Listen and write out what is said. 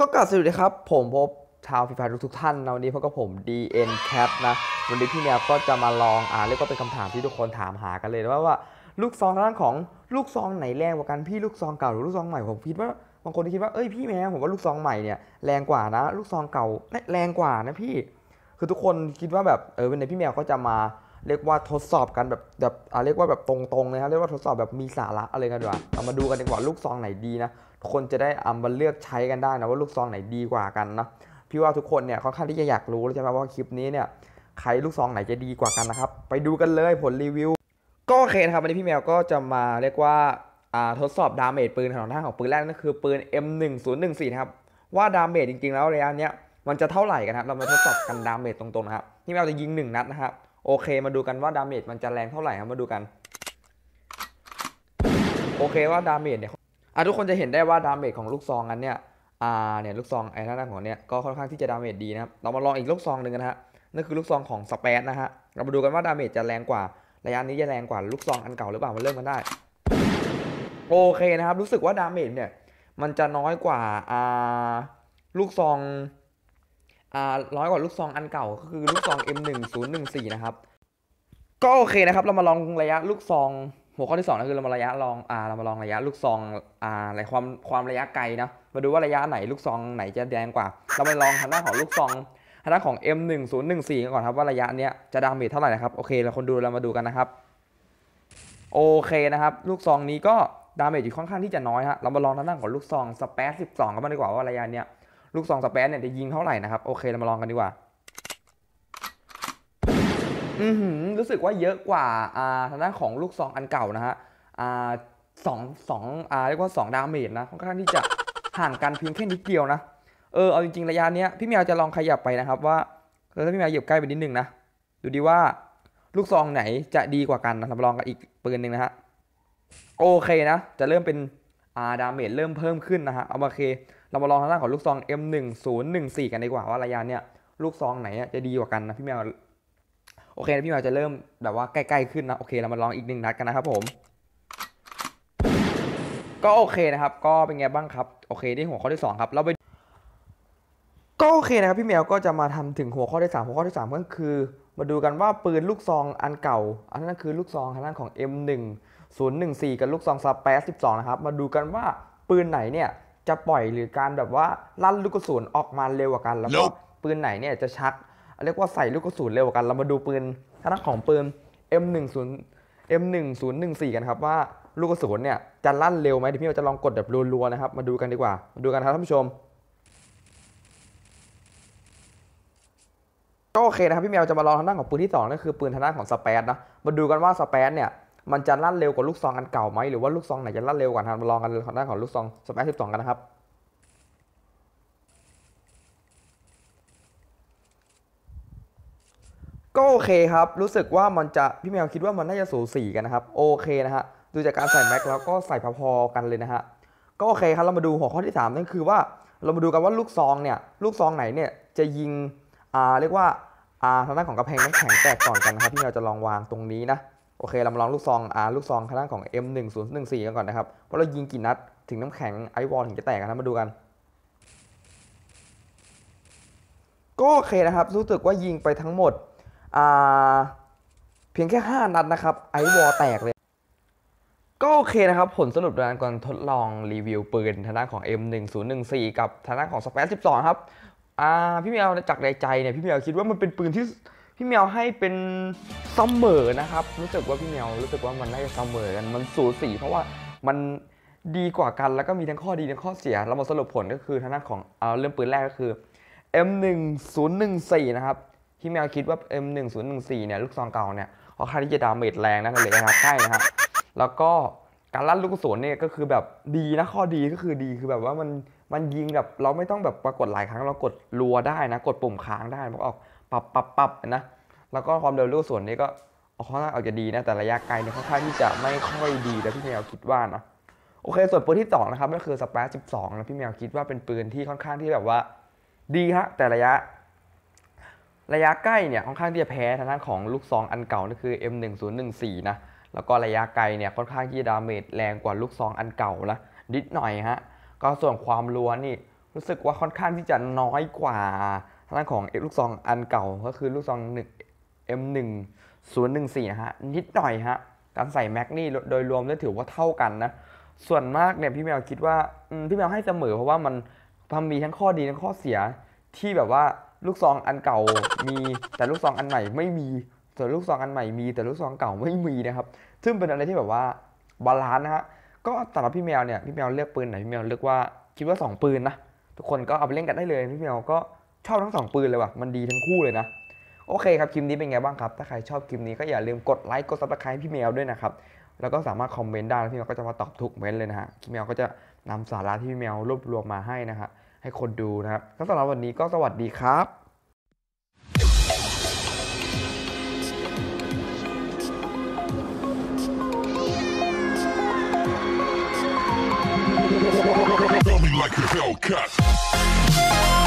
ก็กลับสวัสดีครับผมพบชาวฟีฟ่าทุกท่านนะวันนี้พบกับผม DN Cap นะวันนี้พี่แนวก็จะมาลองอ่าเรียกว่าเป็นคำถามที่ทุกคนถามหากันเลยว่าว่าลูกซองด้านของลูกซองไหนแรงกว่ากันพี่ลูกซองเก่าหรือลูกซองใหม่ผมคิดว่าบางคนคิดว่าเอ้ยพี่แม่ผมว่าลูกซองใหม่เนี่ยแรงกว่านะลูกซองเก่าแรงกว่านะพี่ คือทุกคนคิดว่าแบบเออวันนี้พี่แมวก็จะมาเรียกว่าทดสอบกันแบบแบบเรียกว่าแบบตรงๆนะครับเรียกว่าทดสอบแบบมีสาระอะไรกันดีกว่าเรามาดูกันดีกว่าลูกซองไหนดีนะคนจะได้เอามาเลือกใช้กันได้นะว่าลูกซองไหนดีกว่ากันนะพี่ว่าทุกคนเนี่ยค่อนข้างที่จะอยากรู้แล้วใช่ไหมว่าคลิปนี้เนี่ยใครลูกซองไหนจะดีกว่ากันนะครับ ไปดูกันเลยผลรีวิว ก็โอเคนะครับวันนี้พี่แมวก็จะมาเรียกว่าทดสอบดาเมจปืนของท่าของปืนแรกนั่นคือปืน M1014 นะครับว่าดาเมจจริงๆแล้วระยะเนี้ยมันจะเท่าไหร่กันครับเรามาทดสอบกันดาเมจตรงๆนะครับพี่แมวจะยิง1นัดนะครับโอเคมาดูกันว่าดาเมจมันจะแรงเท่าไหร่ครับมาดูกันโอเคว่าดาเมจเนี่ยอ่ะทุกคนจะเห็นได้ว่าดาเมจของลูกซองอันเนี่ยอ่าเนี่ยลูกซองไอ้ท่าด้นของเนี่ยก็ค่อนข้างที่จะดาเมจดีนะครับเรามาลองอีกลูกซองหนึ่งกันฮะนั่นคือลูกซองของสเปซนะฮะเรามาดูกันว่าดาเมจจะแรงกว่า ระยะนี้จะแรงกว่าลูกซองอันเก่าหรือเปล่ามันเริ่มกันได้โอเคนะครับรู้สึกว่าดาเมจเนี่ยมันจะน้อยกว่าอ่าลูกซองร้อยกว่าลูกซองอันเก่าก็คือลูกซอง M1014 นะครับก็โอเคนะครับเรามาลองระยะลูกซองหัวข้อที่2นะคือเรามาระยะลองอ่าเรามาลองระยะลูกซองอ่าในความความระยะไกลนะมาดูว่าระยะไหนลูกซองไหนจะแดงกว่าเราไปลองทางด้านของลูกซองทางด้านของ M1014 ก่อนครับว่าระยะเนี้ยจะดาเมจเท่าไหร่นะครับโอเคเราคนดูเรามาดูกันนะครับโอเคนะครับ ลูกซองนี้ก็ดาเมจอยู่ค่อนข้างที่จะน้อยฮะเรามาลองทางด้านของลูกซองสเปซ12กันงกันดีกว่าว่าระยะเนี้ยลูกซองสเปซเนี่ยจะยิงเท่าไหร่นะครับโอเคเรามาลองกันดีกว่าอือหือรู้สึกว่าเยอะกว่าอ่าทางด้านของลูกซองอันเก่านะฮะอ่าสองสองอ่าเรียกว่า2ดาเมจนะค่อนข้างที่จะห่างกันเพียงแค่นิดเดียวนะเออเอาจริงๆ ระยะเนี้ยพี่เมียวจะลองขยับไปนะครับว่าแล้วถ้าพี่เมียวเหยียบใกล้ไปนิดนึงนะดูดีว่าลูกซองไหนจะดีกว่ากันนะทำลองกันอีกปืนหนึ่งนะฮะโอเคนะ จะเริ่มเป็นอาดาเมจเริ่มเพิ่มขึ้นนะฮะเอาโอเคเรามาลองทางด้านของลูกซอง M1014 กันดีกว่าว่าระยะเนี่ยลูกซองไหนจะดีกว่ากันนะพี่แมวโอเคนะพี่แมวจะเริ่มแบบว่าใกล้ๆขึ้นนะโอเคเรามาลองอีกหนึ่งนัดกันนะครับผมก็โอเคนะครับ ก็เป็นไงบ้างครับ โอเคที่หัวข้อที่2ครับเราไปก็โอเคนะครับ พี่แมวก็จะมาทำถึงหัวข้อที่ 3 หัวข้อที่3ก็คือ มาดูกันว่าปืนลูกซองอันเก่า อันนั้นคือ ลูกซองทางด้านของ M1014 กับลูกซองซับแปดสิบสองนะครับมาดูกันว่าปืนไหนเนี่ยจะปล่อยหรือการแบบว่าลั่นลูกกระสุนออกมาเร็วกว่ากันแล้วก็ปืนไหนเนี่ยจะชักเรียกว่าใส่ลูกกระสุนเร็วกว่ากัน เรามาดูปืนทางด้านของปืน M10 M1014 กันครับว่าลูกกระสุนเนี่ยจะลั่นเร็วไหมเดี๋ยวพี่เราจะลองกดแบบรัวๆนะครับมาดูกันดีกว่ามาดูกันครับท่านผู้ชมก็โอเคนะครับพี่เมวจะมาลองทางด้านของปืนที่2นั่นคือ ปืนทางด้านของสเปซนะมาดูกันว่าสเปซเนี่ยมันจะลั่นเร็วกว่าลูกซองอันเก่าไหมหรือว่าลูกซองไหนจะลั่นเร็วกว่าทรงลองกันด้านของลูกซองสมปยสิบสองกันนะครับก็โอเคครับ รู้สึกว่ามันจะพี่แมวคิดว่ามันน่าจะสูสีกันนะครับโอเคนะฮะดูจากการใส่แม็กแล้วก็ใส่พอๆกันเลยนะฮะก็โอเคครับเรามาดูหัวข้อที่3นั่นคือว่า เรามาดูกันว่าลูกซองเนี่ยลูกซองไหนเนี่ยจะยิงอ่าเรียกว่าอ่าทางด้านของกระเพงน้ำแข็งแตกก่อนกันนะครับพี่แมวจะลองวางตรงนี้นะโอเคเรามาลองลูกซองอ่าลูกซองข้างของ M1014 กันก่อนนะครับว่าเรายิงกี่นัดถึงน้ำแข็งไอวอลถึงจะแตกกันะมาดูกัน ก็โอเคนะครับ รู้สึกว่ายิงไปทั้งหมดอ่าเพียงแค่ 5 นัดนะครับไอวอลแตกเลยก็โอเคนะครับ ผลสรุปการการทดลองรีวิวปืนทางด้านของ M1014 กับทางด้านของ s p a c 12 ครับอ่าพี่เมียวจากในใจเนี่ยพี่เมียวคิดว่ามันเป็นปืนที่พี่เมียวให้เป็นซอมเอร์นะครับรู้สึกว่าพี่เมียวรู้สึกว่ามันน่าจะซอมเอร์กันมันสูสีเพราะว่ามันดีกว่ากันแล้วก็มีทั้งข้อดีทั้งข้อเสีย เรามาสรุปผลก็คือทางด้านของเอาเริ่มปืนแรกก็คือ M1014 นะครับพี่เมวคิดว่า M1014 เนี่ยลูกซองเก่าเนี่ยเขานางที่จะดาเมจแรงนะทะเลนะครับใช่นะครับ แล้วก็การลั่นลูกกระสุนเนี่ยก็คือแบบดีนะ ข้อดีก็คือดีคือแบบว่ามันมันยิงแบบเราไม่ต้องแบบปรากฏหลายครั้งเรากดรัวได้นะ กดปุ่มค้างได้มันออกปับปับปับนะแล้วก็ความเร็วลูกส่วนนี้ก็ค่อนข้างอาจจะดีนะแต่ระยะไกลเนี่ยค่อนข้างที่จะไม่ค่อยดีแล้วพี่แมวคิดว่านะโอเคส่วนปืนที่2นะครับก็คือสเปซสิบสองนะพี่แมวคิดว่าเป็นปืนที่ค่อนข้างที่แบบว่า ดีฮะแต่ระยะ ระยะใกล้เนี่ยค่อนข้างที่จะแพ้ทางด้านของลูกซองอันเก่านั่นคือ M1014 นะแล้วก็ระยะไกลเนี่ยค่อนข้างที่จะดาเมจแรงกว่าลูกซองอันเก่านะนิดหน่อยฮะก็ส่วนความรัวนี่รู้สึกว่าค่อนข้างที่จะน้อยกว่าทางด้านของลูกซองอันเก่าก็คือลูกซอง M1 014ฮะนิดหน่อยฮะการใส่แม็กนี่โดยรวมแล้ถือว่าเท่ากันนะส่วนมากเนี่ยพี่แมวคิดว่าพี่แมวให้เสมอเพราะว่ามันพัมีทั้งข้อดีทั้งข้อเสียที่แบบว่าลูกซองอันเก่ามีแต่ลูกซองอันใหม่ไม่มีส่วนลูกซองอันใหม่มีแต่ลูกซองเก่าไม่มีนะครับซึ่งเป็นอะไรที่แบบว่าบาลานซ์นะฮะก็สำหรับพี่แมวเนี่ยพี่แมวเลือกปืนไหนพี่แมวเลือกว่าคิดว่า 2 ปืนนะทุกคนก็เอาไปเล่นกันได้เลย พี่แมวก็ชอบทั้ง 2 ปืนเลยว่ะมันดีทั้งคู่เลยนะโอเคครับคลิปนี้เป็นไงบ้างครับถ้าใครชอบคลิปนี้ก็อย่าลืมกดไลค์กดซับสไครต์พี่แมวด้วยนะครับแล้วก็สามารถคอมเมนต์ได้แล้วพี่แมวก็จะมาตอบทุกเมนต์เลยนะฮะพี่แมวก็จะนำสาระที่พี่แมวรวบรวมมาให้นะฮะให้คนดูนะครับก็สำหรับวันนี้ก็สวัสดีครับ like a Hellcat.